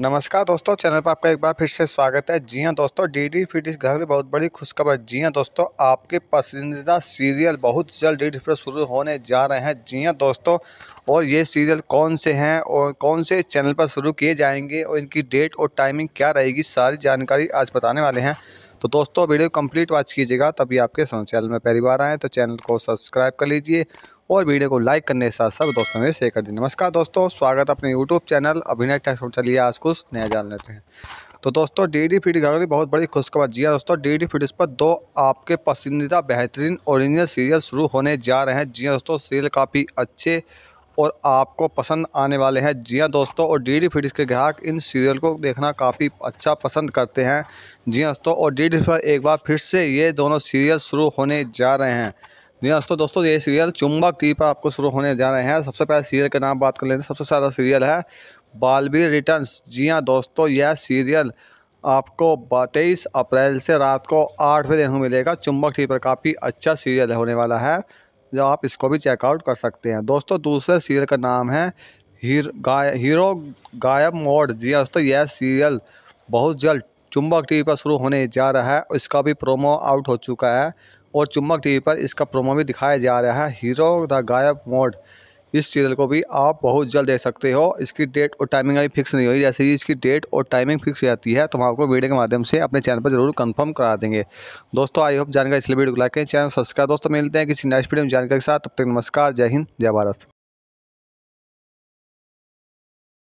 नमस्कार दोस्तों चैनल पर आपका एक बार फिर से स्वागत है जी हां दोस्तों डी डी फिट इस घर की बहुत बड़ी खुशखबर जी हां दोस्तों आपके पसंदीदा सीरियल बहुत जल्द डी डी फिट शुरू होने जा रहे हैं जी हां दोस्तों और ये सीरियल कौन से हैं और कौन से चैनल पर शुरू किए जाएंगे और इनकी डेट और टाइमिंग क्या रहेगी सारी जानकारी आज बताने वाले हैं तो दोस्तों वीडियो कम्प्लीट वॉच कीजिएगा तभी आपके चैनल में पहली बार आएँ तो चैनल को सब्सक्राइब कर लीजिए और वीडियो को लाइक करने के साथ सब दोस्तों में शेयर कर दी नमस्कार दोस्तों स्वागत अपने यूट्यूब चैनल अभिनय टैक्स चलिए आज कुछ नया जान लेते हैं तो दोस्तों डी डी फीड घाघरी बहुत बड़ी खुशखबर जी है हाँ दोस्तों डी डी फीड पर दो आपके पसंदीदा बेहतरीन ओरिजिनल सीरियल शुरू होने जा रहे हैं जी हाँ दोस्तों सीरियल काफ़ी अच्छे और आपको पसंद आने वाले हैं जी हाँ दोस्तों और डी डी फिडिस के ग्राहक इन सीरियल को देखना काफ़ी अच्छा पसंद करते हैं जी हाँ दोस्तों और डी डी पर एक बार फिर से ये दोनों सीरियल शुरू होने जा रहे हैं जी हाँ, तो दोस्तों ये सीरियल चुंबक टी पर आपको शुरू होने जा रहे हैं सबसे पहले सीरियल का नाम बात कर लेते हैं सबसे सारा सीरियल है बालवीर रिटर्न्स जी हाँ दोस्तों यह सीरियल आपको तेईस अप्रैल से रात को आठ बजे मिलेगा चुंबक टी पर काफ़ी अच्छा सीरियल होने वाला है जो आप इसको भी चेकआउट कर सकते हैं दोस्तों दूसरे सीरियल का नाम है हीर गाय हीरो गायब मोड जी हाँ दोस्तों यह सीरियल बहुत जल्द चुंबक टी पर शुरू होने जा रहा है इसका भी प्रोमो आउट हो चुका है और चुम्बक टीवी पर इसका प्रोमो भी दिखाया जा रहा है हीरो द गायब मोड इस सीरियल को भी आप बहुत जल्द देख सकते हो इसकी डेट और टाइमिंग अभी फिक्स नहीं हुई जैसे ही इसकी डेट और टाइमिंग फिक्स हो जाती है तो हम आपको वीडियो के माध्यम से अपने चैनल पर जरूर कंफर्म करा देंगे दोस्तों आई होप जानकारी इसलिए वीडियो को लाइक करें चैनल सब्सक्राइब दोस्तों मिलते हैं किसी नेक्स्ट वीडियो में जानकारी के साथ तब तक नमस्कार जय हिंद जय भारत